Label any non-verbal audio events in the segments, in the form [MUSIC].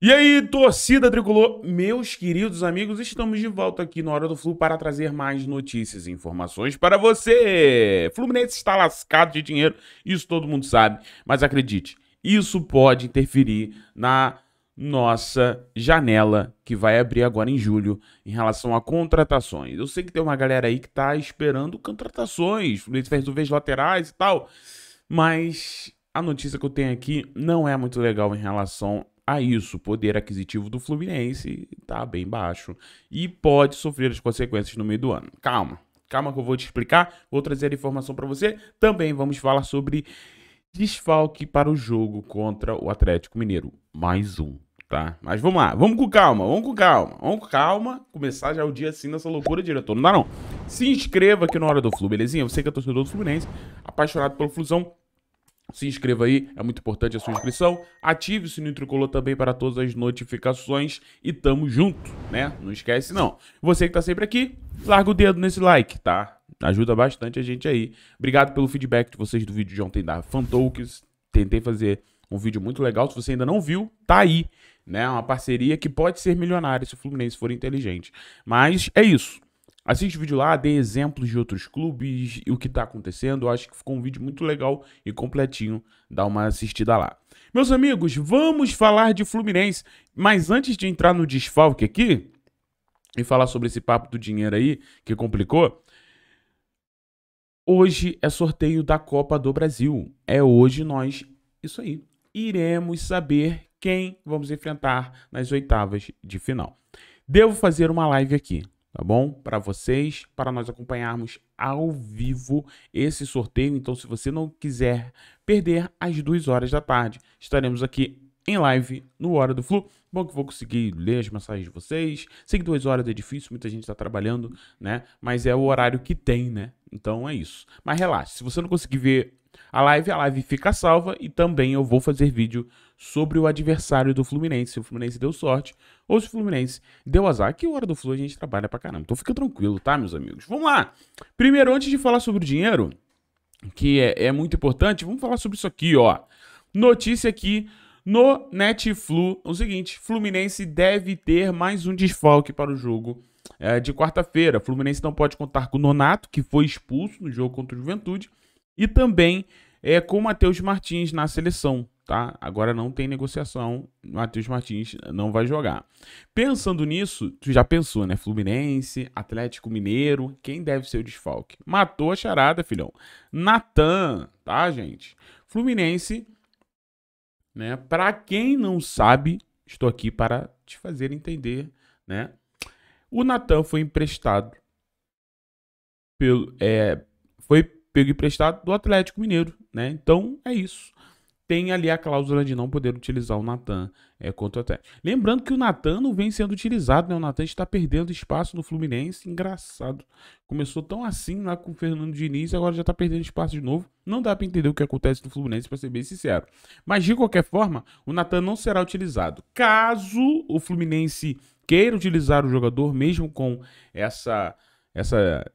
E aí, torcida tricolor, meus queridos amigos, estamos de volta aqui na Hora do Flu para trazer mais notícias e informações para você. Fluminense está lascado de dinheiro, isso todo mundo sabe, mas acredite, isso pode interferir na nossa janela que vai abrir agora em julho em relação a contratações. Eu sei que tem uma galera aí que está esperando contratações, Fluminense fez do vez laterais e tal. Mas a notícia que eu tenho aqui não é muito legal em relação a isso. O poder aquisitivo do Fluminense está bem baixo e pode sofrer as consequências no meio do ano. Calma, calma que eu vou te explicar, vou trazer a informação para você. Também vamos falar sobre desfalque para o jogo contra o Atlético Mineiro. Mais um, tá? Mas vamos lá, vamos com calma, vamos com calma, vamos com calma. Começar já o dia assim nessa loucura, diretor. Não dá não. Se inscreva aqui na Hora do Flu, belezinha? Você que é torcedor do Fluminense, apaixonado pelo Flusão, se inscreva aí, é muito importante a sua inscrição. Ative o sininho tricolor também para todas as notificações e tamo junto, né? Não esquece não. Você que tá sempre aqui, larga o dedo nesse like, tá? Ajuda bastante a gente aí. Obrigado pelo feedback de vocês do vídeo de ontem da Fantalks. Tentei fazer um vídeo muito legal, se você ainda não viu, tá aí, né? Uma parceria que pode ser milionária se o Fluminense for inteligente. Mas é isso. Assiste o vídeo lá, dê exemplos de outros clubes e o que está acontecendo. Eu acho que ficou um vídeo muito legal e completinho. Dá uma assistida lá. Meus amigos, vamos falar de Fluminense. Mas antes de entrar no desfalque aqui e falar sobre esse papo do dinheiro aí que complicou, hoje é sorteio da Copa do Brasil. É hoje nós, isso aí, iremos saber quem vamos enfrentar nas oitavas de final. Devo fazer uma live aqui tá bom? Para vocês, para nós acompanharmos ao vivo esse sorteio. Então, se você não quiser perder às 2 horas da tarde, estaremos aqui em live no Hora do Flu. Bom que vou conseguir ler as mensagens de vocês. Sei que duas horas é difícil, muita gente está trabalhando, né? Mas é o horário que tem, né? Então é isso. Mas relaxe, se você não conseguir ver a live, a live fica salva e também eu vou fazer vídeo sobre o adversário do Fluminense, se o Fluminense deu sorte ou se o Fluminense deu azar, que hora do Flu a gente trabalha pra caramba. Então fica tranquilo, tá, meus amigos? Vamos lá! Primeiro, antes de falar sobre o dinheiro, que é, é muito importante, vamos falar sobre isso aqui, ó. Notícia aqui no Netflu, o seguinte, Fluminense deve ter mais um desfalque para o jogo é, de quarta-feira. Fluminense não pode contar com o Nonato, que foi expulso no jogo contra o Juventude, e também é, com o Matheus Martins na seleção. Tá? Agora não tem negociação, Matheus Martins não vai jogar. Pensando nisso, tu já pensou, né? Fluminense, Atlético Mineiro, quem deve ser o desfalque? Matou a charada, filhão. Natan, tá, gente? Fluminense, né? Para quem não sabe, estou aqui para te fazer entender, né? O Natan foi emprestado pelo é, foi pego emprestado do Atlético Mineiro, né? Então é isso. Tem ali a cláusula de não poder utilizar o Natan é, contra o Atlético. Lembrando que o Natan não vem sendo utilizado, né? O Natan está perdendo espaço no Fluminense, engraçado. Começou tão assim lá né, com o Fernando Diniz, agora já está perdendo espaço de novo. Não dá para entender o que acontece no Fluminense, para ser bem sincero. Mas de qualquer forma, o Natan não será utilizado. Caso o Fluminense queira utilizar o jogador, mesmo com essa, essa,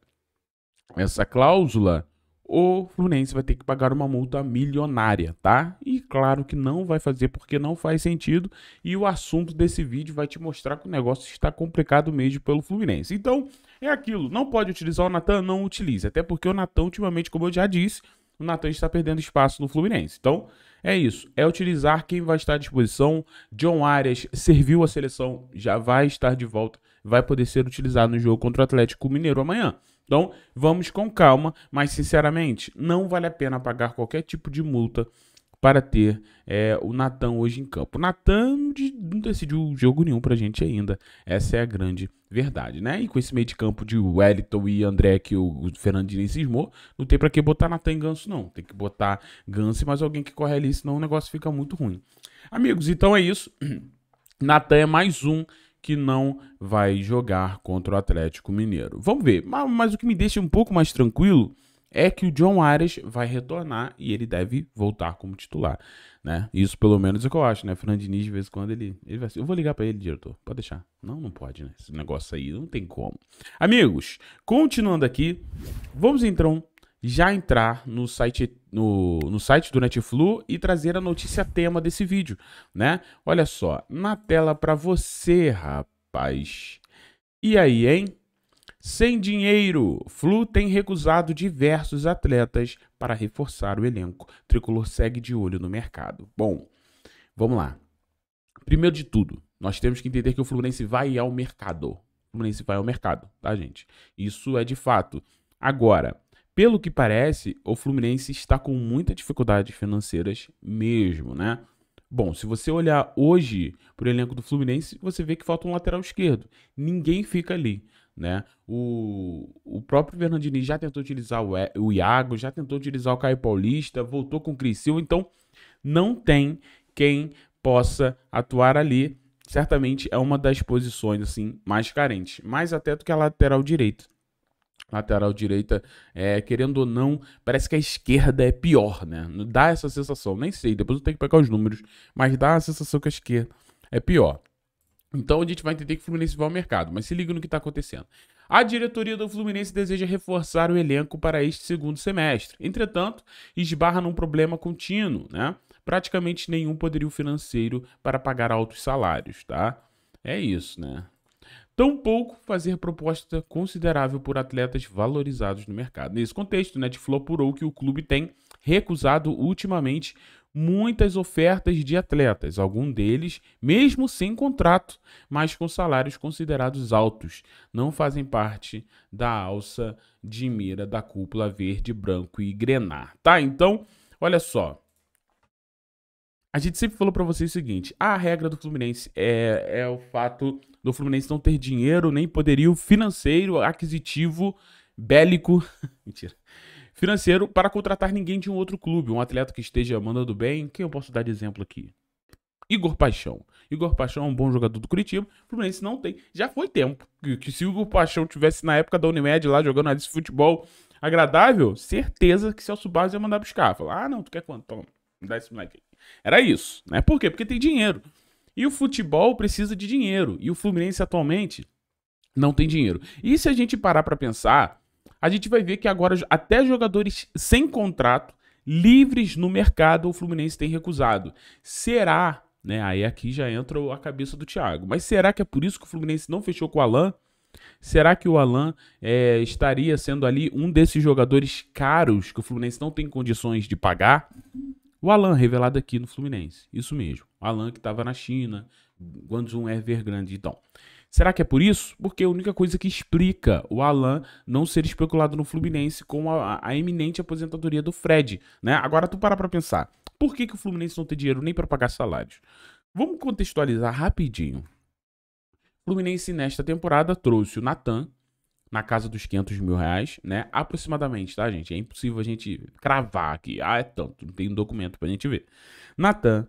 essa cláusula, o Fluminense vai ter que pagar uma multa milionária, tá? E claro que não vai fazer porque não faz sentido e o assunto desse vídeo vai te mostrar que o negócio está complicado mesmo pelo Fluminense. Então, é aquilo, não pode utilizar o Natan, não utilize, até porque o Natan ultimamente, como eu já disse, o Natan está perdendo espaço no Fluminense. Então, é isso, é utilizar quem vai estar à disposição. John Arias serviu a seleção, já vai estar de volta, vai poder ser utilizado no jogo contra o Atlético Mineiro amanhã. Então, vamos com calma, mas sinceramente, não vale a pena pagar qualquer tipo de multa para ter é, o Natan hoje em campo. O Natan não decidiu jogo nenhum para a gente ainda. Essa é a grande verdade, né? E com esse meio de campo de Wellington e André que o Fernandinho cismou, não tem para que botar Natan em Ganso, não. Tem que botar Ganso e mais alguém que corre ali, senão o negócio fica muito ruim. Amigos, então é isso. [CLEARS THROAT] Natan é mais um que não vai jogar contra o Atlético Mineiro. Vamos ver. Mas, mas o que me deixa um pouco mais tranquilo é que o John Arias vai retornar e ele deve voltar como titular, né? Isso pelo menos é o que eu acho, né? Fernandinho de vez em quando ele, ele vai, eu vou ligar para ele, diretor. Pode deixar. Não, não pode, né? Esse negócio aí não tem como. Amigos, continuando aqui, vamos então já entrar no site no, no site do Netflu e trazer a notícia tema desse vídeo, né? Olha só, na tela para você, rapaz. E aí, hein? Sem dinheiro, Flu tem recusado diversos atletas para reforçar o elenco. Tricolor segue de olho no mercado. Bom, vamos lá. Primeiro de tudo, nós temos que entender que o Fluminense vai ao mercado. O Fluminense vai ao mercado, tá, gente? Isso é de fato. Agora, pelo que parece, o Fluminense está com muitas dificuldades financeiras mesmo, né? Bom, se você olhar hoje para o elenco do Fluminense, você vê que falta um lateral esquerdo. Ninguém fica ali, né? O, o próprio Fernandini já tentou utilizar o, o Iago, já tentou utilizar o Caio Paulista, voltou com o Cris Silva, então não tem quem possa atuar ali. Certamente é uma das posições assim mais carentes, mais até do que a lateral direito lateral direita, é, querendo ou não, parece que a esquerda é pior, né? Dá essa sensação, nem sei, depois eu tenho que pegar os números, mas dá a sensação que a esquerda é pior. Então a gente vai entender que o Fluminense vai ao mercado, mas se liga no que está acontecendo. A diretoria do Fluminense deseja reforçar o elenco para este segundo semestre. Entretanto, esbarra num problema contínuo, né? Praticamente nenhum poderio financeiro para pagar altos salários, tá? É isso, né? tampouco fazer proposta considerável por atletas valorizados no mercado. Nesse contexto, Netflix apurou que o clube tem recusado ultimamente muitas ofertas de atletas, algum deles mesmo sem contrato, mas com salários considerados altos, não fazem parte da alça de mira da cúpula verde, branco e grenar. Tá? Então, olha só, a gente sempre falou para vocês o seguinte: a regra do Fluminense é, é o fato do Fluminense não ter dinheiro, nem poderio financeiro, aquisitivo, bélico. [LAUGHS] Mentira. Financeiro para contratar ninguém de um outro clube, um atleta que esteja mandando bem. Quem eu posso dar de exemplo aqui? Igor Paixão. Igor Paixão é um bom jogador do Curitiba. O Fluminense não tem. Já foi tempo que, que se o Igor Paixão tivesse na época da Unimed lá jogando esse futebol agradável, certeza que Celso Barros ia mandar buscar. Falar, ah, não, tu quer quanto? Toma, dá esse moleque aí. Era isso, né? Por quê? Porque tem dinheiro. E o futebol precisa de dinheiro. E o Fluminense atualmente não tem dinheiro. E se a gente parar para pensar, a gente vai ver que agora até jogadores sem contrato, livres no mercado, o Fluminense tem recusado. Será, né? Aí aqui já entra a cabeça do Thiago. Mas será que é por isso que o Fluminense não fechou com o Alain? Será que o Alain é, estaria sendo ali um desses jogadores caros que o Fluminense não tem condições de pagar? O Alan revelado aqui no Fluminense. Isso mesmo. O Alan que estava na China, Guangzhou Evergrande, então. Será que é por isso? Porque a única coisa que explica o Alan não ser especulado no Fluminense com a, a eminente aposentadoria do Fred, né? Agora tu para pensar. Por que, que o Fluminense não tem dinheiro nem para pagar salários? Vamos contextualizar rapidinho. Fluminense nesta temporada trouxe o Natan, na casa dos 500 mil reais, né? Aproximadamente, tá, gente? É impossível a gente cravar aqui. Ah, é tanto. Não tem um documento pra gente ver. Natan,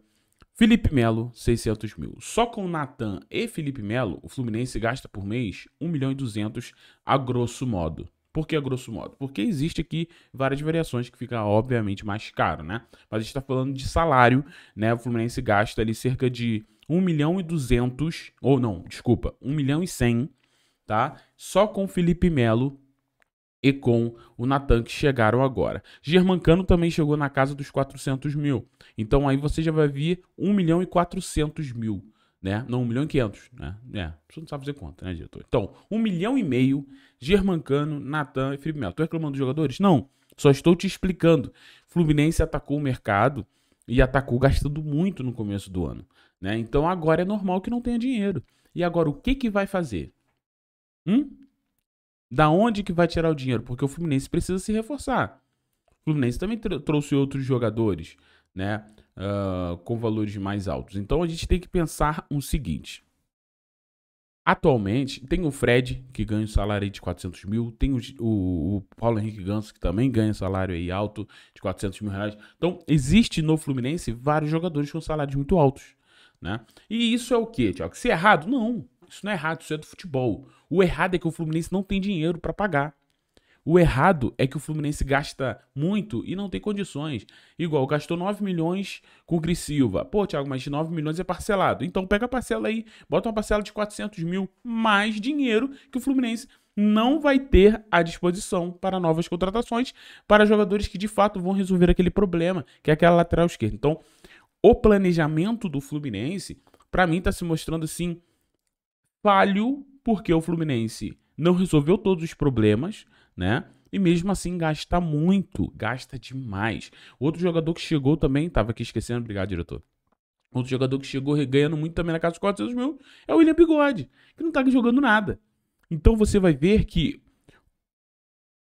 Felipe Melo, 600 mil. Só com Natan e Felipe Melo, o Fluminense gasta por mês 1 milhão e 200 a grosso modo. Por que a grosso modo? Porque existe aqui várias variações que fica obviamente mais caro, né? Mas a gente está falando de salário, né? O Fluminense gasta ali cerca de 1 milhão e 200, ou não, desculpa, 1 milhão e 100 tá? Só com Felipe Melo e com o Natan que chegaram agora. Germancano também chegou na casa dos 400 mil. Então aí você já vai vir 1 milhão e 400 mil, né? Não, 1 milhão e 500, né? É, você não sabe fazer conta, né, diretor? Então, 1 milhão e meio, Germancano, Natan e Felipe Melo. Tô reclamando dos jogadores? Não, só estou te explicando. Fluminense atacou o mercado e atacou gastando muito no começo do ano, né? Então agora é normal que não tenha dinheiro. E agora o que que vai fazer? Hum? Da onde que vai tirar o dinheiro? Porque o Fluminense precisa se reforçar. O Fluminense também trouxe outros jogadores, né? Uh, com valores mais altos. Então a gente tem que pensar o um seguinte. Atualmente, tem o Fred, que ganha um salário de 400 mil, tem o, o, o Paulo Henrique Ganso, que também ganha um salário aí alto, de 400 mil reais. Então, existe no Fluminense vários jogadores com salários muito altos, né? E isso é o quê, Tiago? Se é errado? Não. Isso não é errado, isso é do futebol. O errado é que o Fluminense não tem dinheiro para pagar. O errado é que o Fluminense gasta muito e não tem condições. Igual, gastou 9 milhões com o Cris Silva. Pô, Thiago, mas 9 milhões é parcelado. Então pega a parcela aí, bota uma parcela de 400 mil mais dinheiro que o Fluminense não vai ter à disposição para novas contratações, para jogadores que de fato vão resolver aquele problema, que é aquela lateral esquerda. Então, o planejamento do Fluminense, para mim, está se mostrando assim falho porque o Fluminense não resolveu todos os problemas, né? E mesmo assim gasta muito, gasta demais. Outro jogador que chegou também, tava aqui esquecendo, obrigado, diretor. Outro jogador que chegou ganhando muito também na casa dos 400 mil é o William Bigode, que não tá jogando nada. Então você vai ver que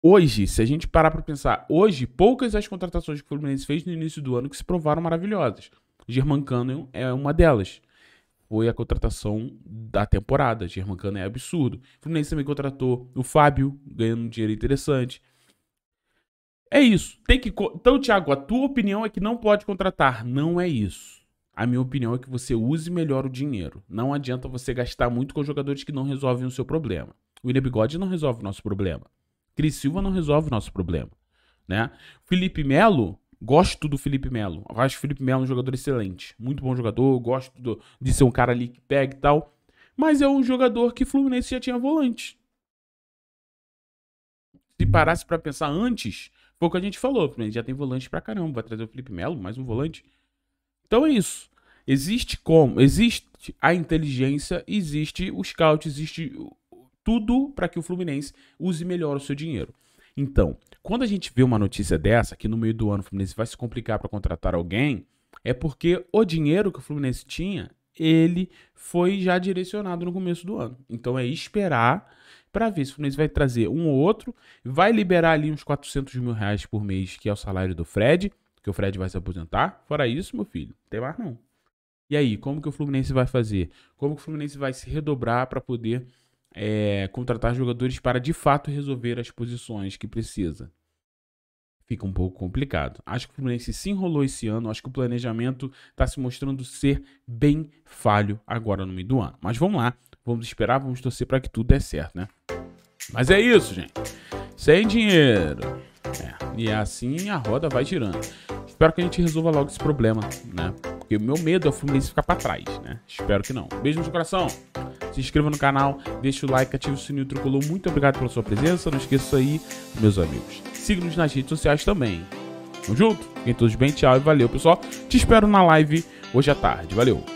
hoje, se a gente parar para pensar, hoje poucas as contratações que o Fluminense fez no início do ano que se provaram maravilhosas. Germancano é uma delas foi a contratação da temporada. German é absurdo. O Fluminense também contratou o Fábio, ganhando um dinheiro interessante. É isso. Tem que Então, Thiago, a tua opinião é que não pode contratar. Não é isso. A minha opinião é que você use melhor o dinheiro. Não adianta você gastar muito com jogadores que não resolvem o seu problema. O William Bigode não resolve o nosso problema. Cris Silva não resolve o nosso problema, né? Felipe Melo Gosto do Felipe Melo. Acho o Felipe Melo um jogador excelente. Muito bom jogador. Gosto do, de ser um cara ali que pega e tal. Mas é um jogador que Fluminense já tinha volante. Se parasse para pensar antes, foi o que a gente falou. O Fluminense já tem volante pra caramba. Vai trazer o Felipe Melo, mais um volante. Então é isso. Existe como? Existe a inteligência, existe o scout, existe tudo para que o Fluminense use melhor o seu dinheiro. Então, quando a gente vê uma notícia dessa, que no meio do ano o Fluminense vai se complicar para contratar alguém, é porque o dinheiro que o Fluminense tinha, ele foi já direcionado no começo do ano. Então é esperar para ver se o Fluminense vai trazer um ou outro, vai liberar ali uns 400 mil reais por mês, que é o salário do Fred, que o Fred vai se aposentar. Fora isso, meu filho, não tem mais não. E aí, como que o Fluminense vai fazer? Como que o Fluminense vai se redobrar para poder é, contratar jogadores para de fato resolver as posições que precisa. Fica um pouco complicado. Acho que o Fluminense se enrolou esse ano. Acho que o planejamento está se mostrando ser bem falho agora no meio do ano. Mas vamos lá, vamos esperar, vamos torcer para que tudo dê certo, né? Mas é isso, gente. Sem dinheiro. É, e assim a roda vai girando. Espero que a gente resolva logo esse problema, né? Porque o meu medo é o Fluminense ficar para trás, né? Espero que não. Beijo no coração se inscreva no canal, deixe o like, ative o sininho tricolor. Muito obrigado pela sua presença. Não esqueça aí, meus amigos. Siga-nos nas redes sociais também. Tamo junto? Fiquem todos bem, tchau e valeu, pessoal. Te espero na live hoje à tarde. Valeu!